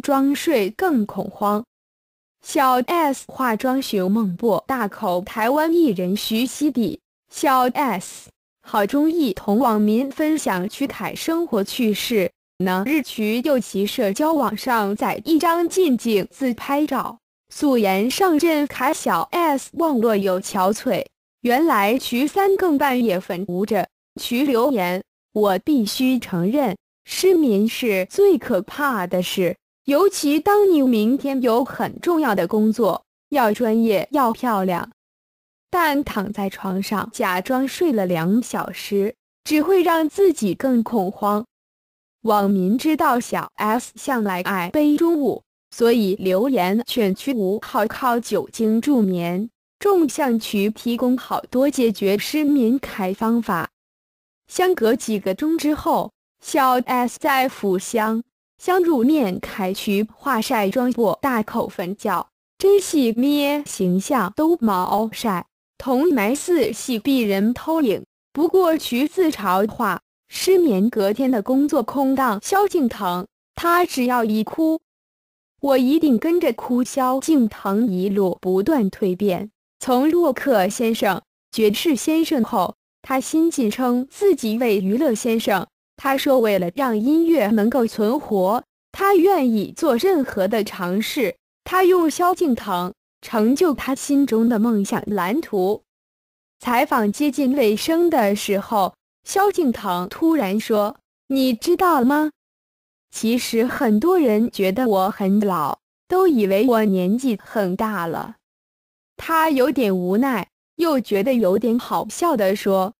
装睡更恐慌。小 S 化妆学孟波，大口台湾艺人徐熙娣。小 S 好中意同网民分享瞿凯生活趣事呢。日前又其社交网上载一张近景自拍照，素颜上阵，凯小 S 望落有憔悴。原来徐三更半夜粉捂着。徐留言：我必须承认，失眠是最可怕的事。尤其当你明天有很重要的工作，要专业，要漂亮，但躺在床上假装睡了两小时，只会让自己更恐慌。网民知道小 S 向来爱杯中物，所以留言劝区五号靠酒精助眠，众向区提供好多解决失眠开方法。相隔几个钟之后，小 S 在府乡香入面，开渠，化晒妆，破大口粉脚，真细咩形象都毛晒，同埋似系鄙人偷影。不过徐自嘲话，失眠隔天的工作空荡，萧敬腾，他只要一哭，我一定跟着哭。萧敬腾一路不断蜕变，从洛克先生、爵士先生后，他新晋称自己为娱乐先生。他说：“为了让音乐能够存活，他愿意做任何的尝试。他用萧敬腾成就他心中的梦想蓝图。”采访接近尾声的时候，萧敬腾突然说：“你知道吗？其实很多人觉得我很老，都以为我年纪很大了。”他有点无奈，又觉得有点好笑的说。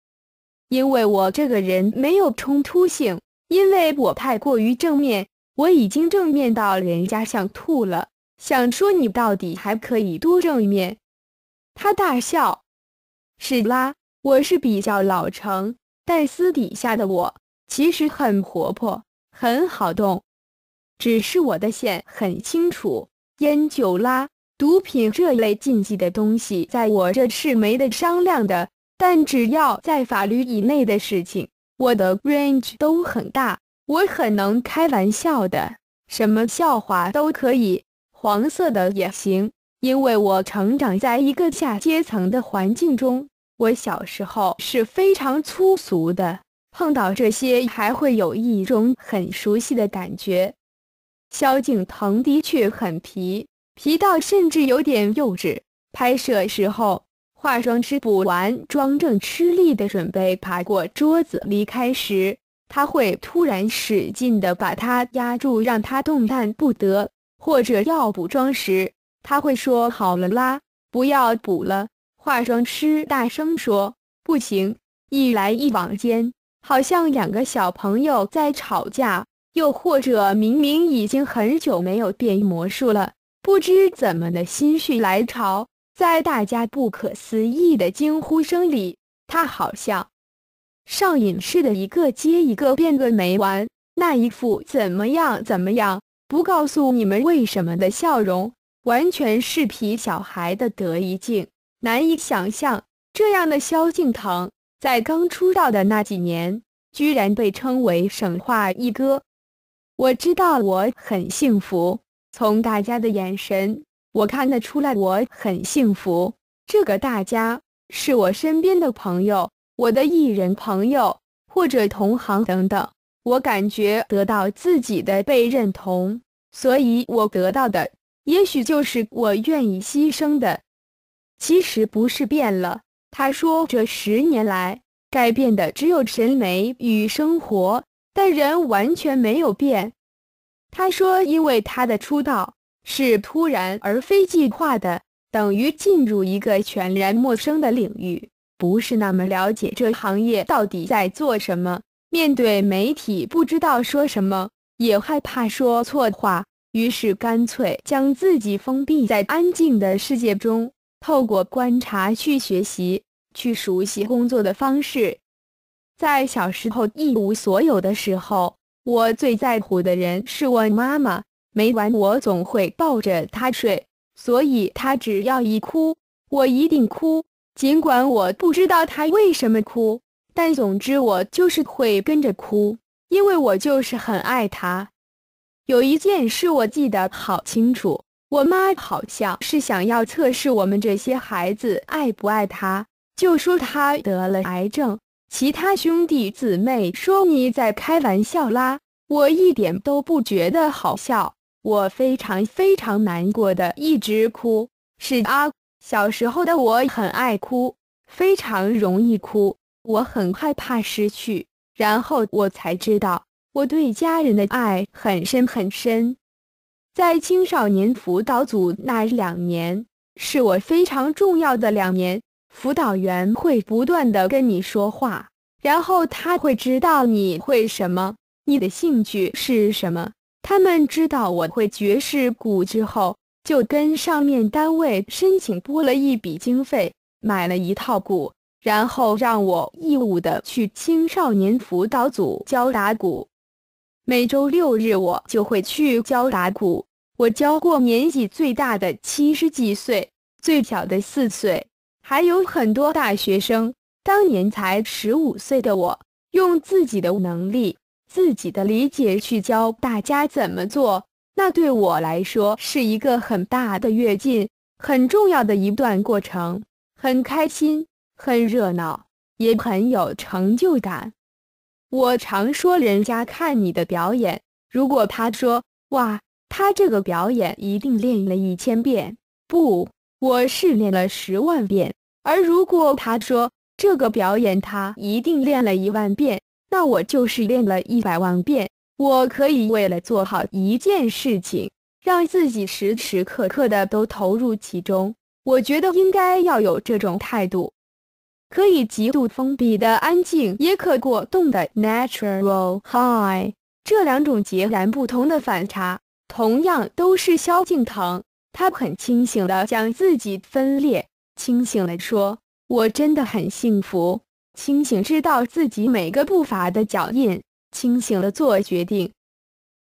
因为我这个人没有冲突性，因为我太过于正面，我已经正面到人家想吐了。想说你到底还可以多正面。他大笑。是啦，我是比较老成，但私底下的我其实很活泼，很好动。只是我的线很清楚，烟酒啦、毒品这类禁忌的东西，在我这是没得商量的。但只要在法律以内的事情，我的 range 都很大，我很能开玩笑的，什么笑话都可以，黄色的也行，因为我成长在一个下阶层的环境中，我小时候是非常粗俗的，碰到这些还会有一种很熟悉的感觉。萧敬腾的确很皮，皮到甚至有点幼稚，拍摄时候。化妆师补完妆正吃力的准备爬过桌子离开时，他会突然使劲的把他压住，让他动弹不得；或者要补妆时，他会说：“好了啦，不要补了。”化妆师大声说：“不行！”一来一往间，好像两个小朋友在吵架；又或者明明已经很久没有变魔术了，不知怎么的心绪来潮。在大家不可思议的惊呼声里，他好像上瘾似的，一个接一个变个没完。那一副怎么样怎么样不告诉你们为什么的笑容，完全是皮小孩的得意劲，难以想象。这样的萧敬腾，在刚出道的那几年，居然被称为“神话一哥”。我知道我很幸福，从大家的眼神。我看得出来，我很幸福。这个大家是我身边的朋友，我的艺人朋友或者同行等等。我感觉得到自己的被认同，所以我得到的也许就是我愿意牺牲的。其实不是变了。他说，这十年来改变的只有审美与生活，但人完全没有变。他说，因为他的出道。是突然而非计划的，等于进入一个全然陌生的领域，不是那么了解这行业到底在做什么。面对媒体，不知道说什么，也害怕说错话，于是干脆将自己封闭在安静的世界中，透过观察去学习，去熟悉工作的方式。在小时候一无所有的时候，我最在乎的人是我妈妈。没完，我总会抱着他睡，所以他只要一哭，我一定哭。尽管我不知道他为什么哭，但总之我就是会跟着哭，因为我就是很爱他。有一件事我记得好清楚，我妈好像是想要测试我们这些孩子爱不爱他，就说他得了癌症。其他兄弟姊妹说你在开玩笑啦，我一点都不觉得好笑。我非常非常难过的，一直哭。是啊，小时候的我很爱哭，非常容易哭。我很害怕失去，然后我才知道我对家人的爱很深很深。在青少年辅导组那两年，是我非常重要的两年。辅导员会不断的跟你说话，然后他会知道你会什么，你的兴趣是什么。他们知道我会爵士鼓之后，就跟上面单位申请拨了一笔经费，买了一套鼓，然后让我义务的去青少年辅导组教打鼓。每周六日我就会去教打鼓。我教过年纪最大的七十几岁，最小的四岁，还有很多大学生。当年才十五岁的我，用自己的能力。自己的理解去教大家怎么做，那对我来说是一个很大的跃进，很重要的一段过程，很开心，很热闹，也很有成就感。我常说，人家看你的表演，如果他说“哇，他这个表演一定练了一千遍”，不，我是练了十万遍；而如果他说这个表演他一定练了一万遍。那我就是练了一百万遍，我可以为了做好一件事情，让自己时时刻刻的都投入其中。我觉得应该要有这种态度，可以极度封闭的安静，也可过动的 natural high，这两种截然不同的反差，同样都是萧敬腾。他很清醒的将自己分裂，清醒的说：“我真的很幸福。”清醒，知道自己每个步伐的脚印，清醒了做决定。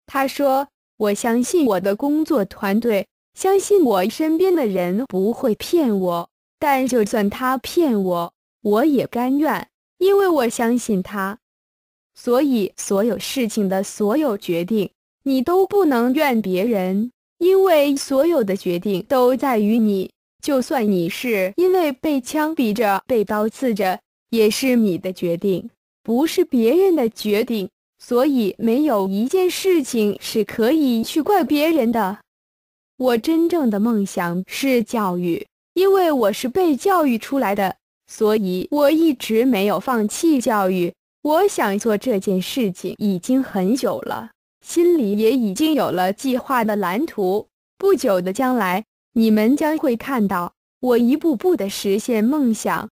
他说：“我相信我的工作团队，相信我身边的人不会骗我。但就算他骗我，我也甘愿，因为我相信他。所以，所有事情的所有决定，你都不能怨别人，因为所有的决定都在于你。就算你是因为被枪逼着，被刀刺着。”也是你的决定，不是别人的决定，所以没有一件事情是可以去怪别人的。我真正的梦想是教育，因为我是被教育出来的，所以我一直没有放弃教育。我想做这件事情已经很久了，心里也已经有了计划的蓝图。不久的将来，你们将会看到我一步步的实现梦想。